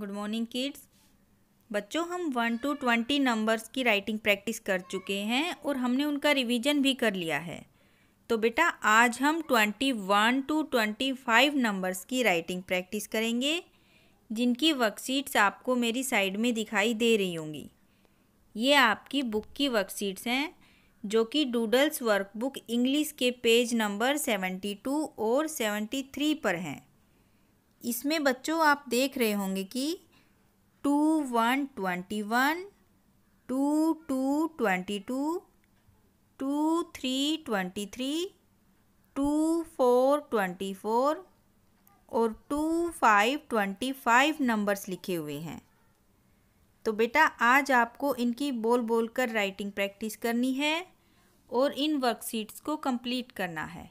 good morning kids बच्चों हम one to twenty numbers की राइटिंग प्रैक्टिस कर चुके हैं और हमने उनका रिवीजन भी कर लिया है तो बेटा आज हम twenty one to twenty five numbers की राइटिंग प्रैक्टिस करेंगे जिनकी वर्कशीट्स आपको मेरी साइड में दिखाई दे रही होंगी ये आपकी बुक की वर्कशीट्स हैं जो कि डूडल्स वर्कबुक इंग्लिश के पेज नंबर सेवेंटी टू और सेवेंटी थ्री पर हैं इसमें बच्चों आप देख रहे होंगे कि two one twenty one two two twenty two two three twenty three two four twenty four और two five twenty five numbers लिखे हुए हैं तो बेटा आज आपको इनकी बोल बोल कर राइटिंग प्रैक्टिस करनी है और इन वर्कशीट्स को कंप्लीट करना है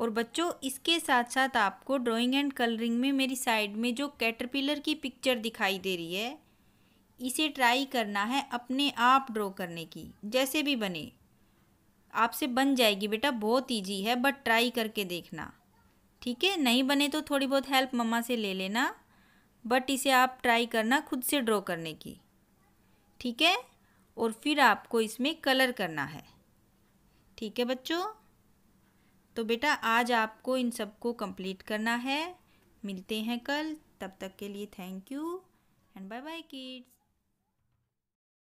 और बच्चों इसके साथ साथ आपको ड्राइंग एंड कलरिंग में मेरी साइड में जो कैटरपिलर की पिक्चर दिखाई दे रही है इसे ट्राई करना है अपने आप ड्रॉ करने की जैसे भी बने आपसे बन जाएगी बेटा बहुत ईजी है बट ट्राई करके देखना ठीक है नहीं बने तो थोड़ी बहुत हेल्प मम्मा से ले लेना बट इसे आप ट्राई करना खुद से ड्रॉ करने की ठीक है और फिर आपको इसमें कलर करना है ठीक है बच्चों तो बेटा आज आपको इन सबको कंप्लीट करना है मिलते हैं कल तब तक के लिए thank you and bye bye kids